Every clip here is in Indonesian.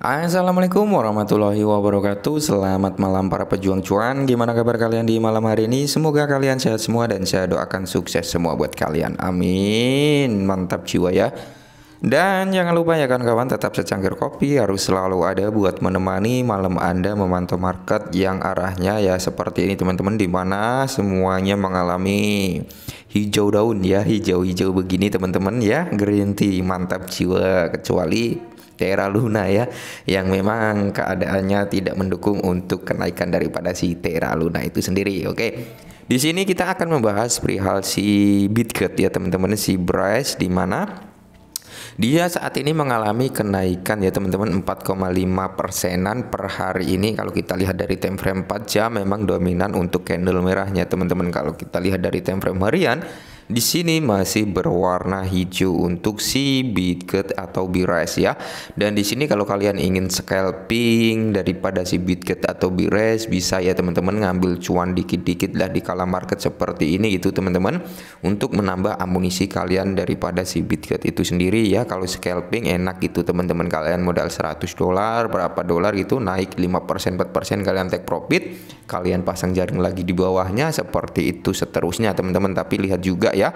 Assalamualaikum warahmatullahi wabarakatuh Selamat malam para pejuang cuan Gimana kabar kalian di malam hari ini Semoga kalian sehat semua dan saya doakan sukses semua buat kalian Amin Mantap jiwa ya Dan jangan lupa ya kan kawan tetap secangkir kopi harus selalu ada buat menemani malam anda memantau market yang arahnya ya seperti ini teman-teman Dimana semuanya mengalami hijau daun ya hijau-hijau begini teman-teman ya Green tea mantap jiwa kecuali Terra Luna ya yang memang keadaannya tidak mendukung untuk kenaikan daripada si Terra Luna itu sendiri. Oke. Okay? Di sini kita akan membahas perihal si Bitget ya teman-teman si Bryce di mana dia saat ini mengalami kenaikan ya teman-teman 4,5 persenan per hari ini kalau kita lihat dari time frame 4 jam memang dominan untuk candle merahnya teman-teman kalau kita lihat dari time frame harian di sini masih berwarna hijau untuk si bitket atau bires ya. Dan di sini kalau kalian ingin scalping daripada si bitket atau bires bisa ya teman-teman ngambil cuan dikit-dikit lah di kala market seperti ini gitu teman-teman untuk menambah amunisi kalian daripada si bitket itu sendiri ya. Kalau scalping enak gitu teman-teman kalian modal 100 dolar berapa dolar gitu naik 5% 4% kalian take profit, kalian pasang jaring lagi di bawahnya seperti itu seterusnya teman-teman tapi lihat juga ya, ya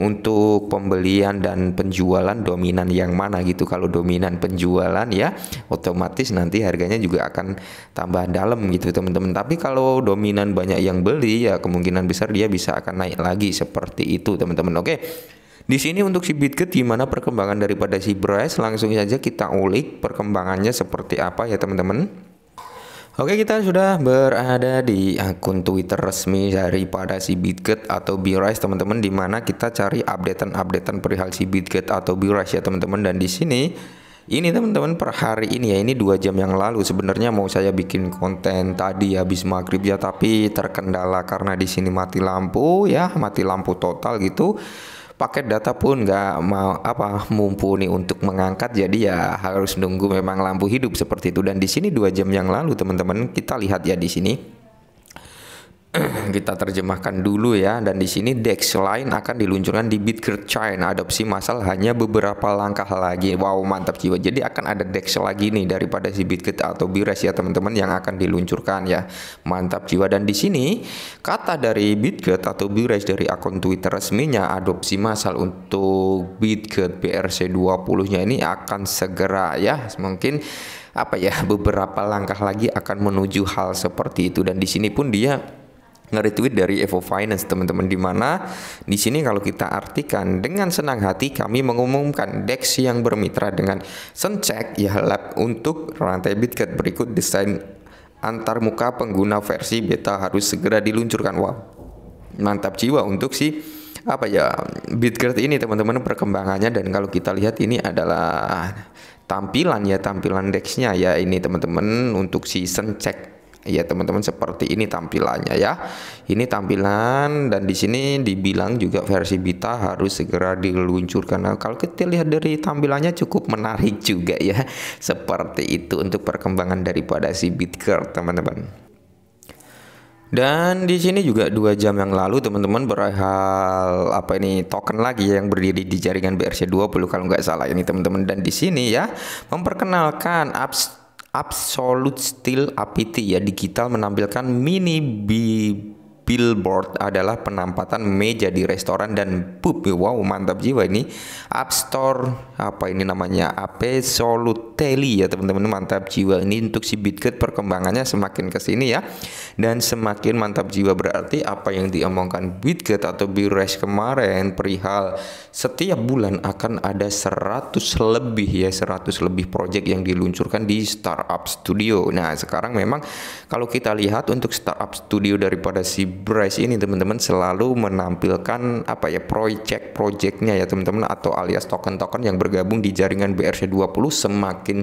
untuk pembelian dan penjualan dominan yang mana gitu. Kalau dominan penjualan ya otomatis nanti harganya juga akan tambah dalam gitu teman-teman. Tapi kalau dominan banyak yang beli ya kemungkinan besar dia bisa akan naik lagi seperti itu teman-teman. Oke. Di sini untuk si Bitget gimana perkembangan daripada si Brace langsung saja kita ulik perkembangannya seperti apa ya teman-teman. Oke kita sudah berada di akun Twitter resmi dari pada si Bitget atau Birise teman-teman di mana kita cari updatean-updatean perihal si Bitget atau Birise ya teman-teman dan di sini ini teman-teman per hari ini ya ini dua jam yang lalu sebenarnya mau saya bikin konten tadi habis maghrib ya tapi terkendala karena di sini mati lampu ya mati lampu total gitu paket data pun nggak mau apa mumpuni untuk mengangkat jadi ya harus nunggu memang lampu hidup seperti itu dan di sini dua jam yang lalu teman-teman kita lihat ya di sini kita terjemahkan dulu ya dan di sini Dex line akan diluncurkan di Bitcoin adopsi massal hanya beberapa langkah lagi wow mantap jiwa jadi akan ada Dex lagi nih daripada si Bitcoin atau Bires ya teman-teman yang akan diluncurkan ya mantap jiwa dan di sini kata dari Bitcoin atau Bires dari akun Twitter resminya adopsi massal untuk Bitcoin BRC 20 nya ini akan segera ya mungkin apa ya beberapa langkah lagi akan menuju hal seperti itu dan di sini pun dia nge-retweet dari Evo Finance teman-teman di mana di sini kalau kita artikan dengan senang hati kami mengumumkan DEX yang bermitra dengan Sencheck ya lab untuk rantai Bitcoin berikut desain antarmuka pengguna versi beta harus segera diluncurkan wow mantap jiwa untuk si apa ya Bitcoin ini teman-teman perkembangannya dan kalau kita lihat ini adalah tampilan ya tampilan dexnya ya ini teman-teman untuk season check ya teman-teman seperti ini tampilannya ya ini tampilan dan di sini dibilang juga versi beta harus segera diluncurkan nah, kalau kita lihat dari tampilannya cukup menarik juga ya seperti itu untuk perkembangan daripada si Bitker teman-teman dan di sini juga dua jam yang lalu teman-teman berhal apa ini token lagi yang berdiri di jaringan BRC 20 kalau nggak salah ini teman-teman dan di sini ya memperkenalkan apps Absolute Steel APT ya digital menampilkan mini bi billboard adalah penampatan meja di restoran dan pub. Wow, mantap jiwa ini. App Store apa ini namanya? App Solutely ya teman-teman, mantap jiwa. Ini untuk si Bitget perkembangannya semakin ke sini ya. Dan semakin mantap jiwa berarti apa yang diomongkan Bitget atau Bires kemarin perihal setiap bulan akan ada 100 lebih ya, 100 lebih project yang diluncurkan di startup studio. Nah, sekarang memang kalau kita lihat untuk startup studio daripada si Bryce ini teman-teman selalu menampilkan apa ya project-projectnya ya teman-teman atau alias token-token yang bergabung di jaringan BRC20 semakin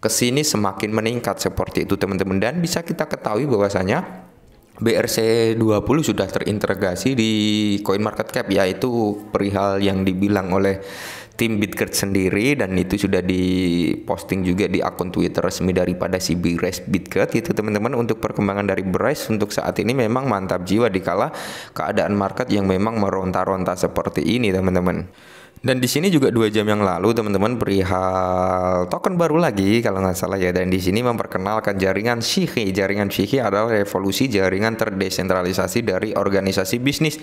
kesini semakin meningkat seperti itu teman-teman dan bisa kita ketahui bahwasanya BRC20 sudah terintegrasi di CoinMarketCap yaitu perihal yang dibilang oleh tim Bitgert sendiri dan itu sudah diposting juga di akun Twitter resmi daripada si Bires Bitgert itu teman-teman untuk perkembangan dari Brace untuk saat ini memang mantap jiwa dikala keadaan market yang memang meronta-ronta seperti ini teman-teman. Dan di sini juga dua jam yang lalu teman-teman perihal token baru lagi kalau nggak salah ya. Dan di sini memperkenalkan jaringan Shihi. Jaringan Shihi adalah revolusi jaringan terdesentralisasi dari organisasi bisnis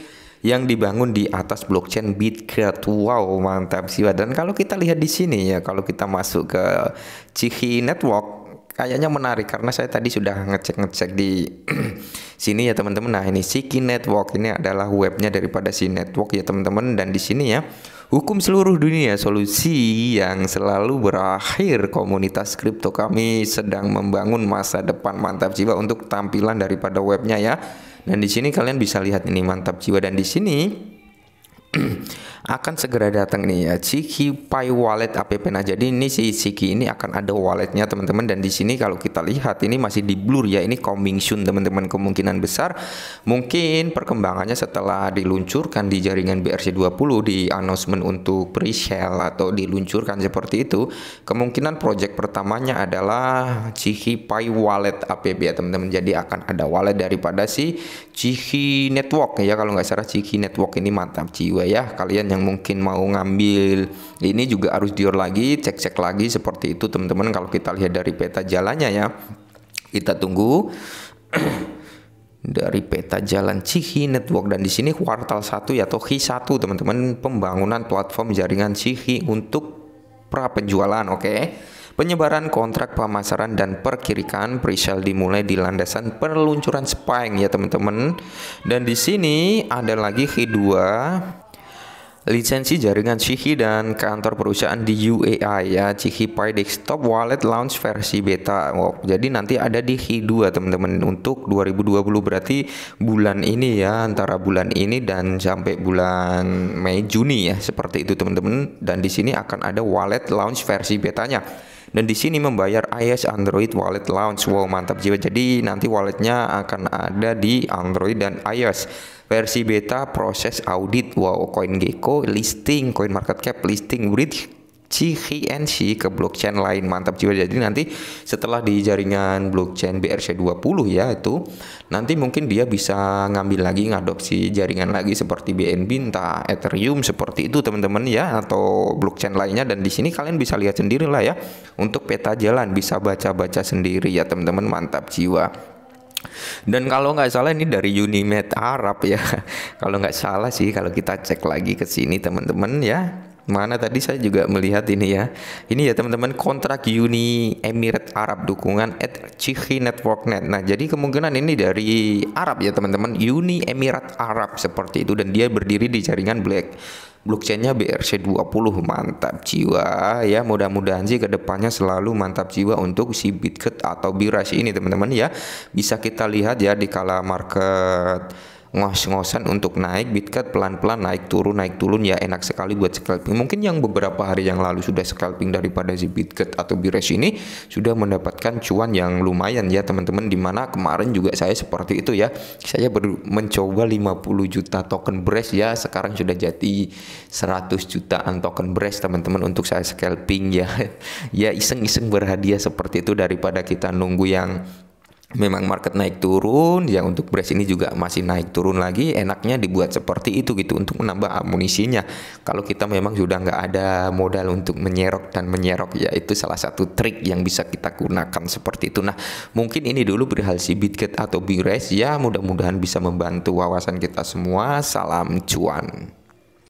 yang dibangun di atas blockchain Bitcoin Wow, mantap sih. Dan kalau kita lihat di sini ya, kalau kita masuk ke Cihi Network kayaknya menarik karena saya tadi sudah ngecek-ngecek di sini ya teman-teman. Nah, ini Siki Network ini adalah webnya daripada si network ya teman-teman dan di sini ya hukum seluruh dunia solusi yang selalu berakhir komunitas kripto kami sedang membangun masa depan mantap jiwa untuk tampilan daripada webnya ya. Dan di sini kalian bisa lihat ini mantap jiwa dan di sini akan segera datang nih ya Ciki Pay Wallet app nah jadi ini si Ciki ini akan ada walletnya teman-teman dan di sini kalau kita lihat ini masih di blur ya ini coming soon teman-teman kemungkinan besar mungkin perkembangannya setelah diluncurkan di jaringan BRC20 di announcement untuk pre-sale atau diluncurkan seperti itu kemungkinan project pertamanya adalah Ciki Pay Wallet app ya teman-teman jadi akan ada wallet daripada si Ciki Network ya kalau nggak salah Ciki Network ini mantap jiwa ya kalian yang mungkin mau ngambil ini juga harus dior lagi cek-cek lagi seperti itu teman-teman kalau kita lihat dari peta jalannya ya kita tunggu dari peta jalan Cihi Network dan di sini kuartal 1 ya atau H1 teman-teman pembangunan platform jaringan Cihi untuk pra penjualan oke okay? Penyebaran kontrak pemasaran dan perkirikan presale dimulai di landasan peluncuran spying ya teman-teman. Dan di sini ada lagi H2 lisensi jaringan Cihi dan kantor perusahaan di UAI ya Cihi Pi Desktop Wallet Launch versi beta wow, jadi nanti ada di Hi2 teman-teman untuk 2020 berarti bulan ini ya antara bulan ini dan sampai bulan Mei Juni ya seperti itu teman-teman dan di sini akan ada wallet launch versi betanya dan di sini membayar iOS Android Wallet Launch wow mantap jiwa jadi nanti walletnya akan ada di Android dan iOS versi beta proses audit wow CoinGecko listing Market Cap, listing bridge CHNC ke blockchain lain mantap jiwa jadi nanti setelah di jaringan blockchain BRC20 ya itu nanti mungkin dia bisa ngambil lagi ngadopsi jaringan lagi seperti BNB entah Ethereum seperti itu teman-teman ya atau blockchain lainnya dan di sini kalian bisa lihat sendiri lah ya untuk peta jalan bisa baca-baca sendiri ya teman-teman mantap jiwa dan kalau nggak salah ini dari Unimed Arab ya. kalau nggak salah sih kalau kita cek lagi ke sini teman-teman ya. Mana tadi saya juga melihat ini ya. Ini ya teman-teman kontrak Uni Emirat Arab dukungan at Network Net. Nah, jadi kemungkinan ini dari Arab ya teman-teman, Uni Emirat Arab seperti itu dan dia berdiri di jaringan Black blockchainnya BRC20 mantap jiwa ya mudah-mudahan sih kedepannya selalu mantap jiwa untuk si Bitget atau Biras ini teman-teman ya bisa kita lihat ya di kala market ngos-ngosan untuk naik Bitcat pelan-pelan naik turun naik turun ya enak sekali buat scalping mungkin yang beberapa hari yang lalu sudah scalping daripada si Bitcat atau Bires ini sudah mendapatkan cuan yang lumayan ya teman-teman dimana kemarin juga saya seperti itu ya saya baru mencoba 50 juta token Bres ya sekarang sudah jadi 100 jutaan token Bres teman-teman untuk saya scalping ya ya iseng-iseng berhadiah seperti itu daripada kita nunggu yang memang market naik turun ya untuk Bres ini juga masih naik turun lagi enaknya dibuat seperti itu gitu untuk menambah amunisinya kalau kita memang sudah nggak ada modal untuk menyerok dan menyerok ya itu salah satu trik yang bisa kita gunakan seperti itu nah mungkin ini dulu berhasil bitget atau Bires ya mudah-mudahan bisa membantu wawasan kita semua salam cuan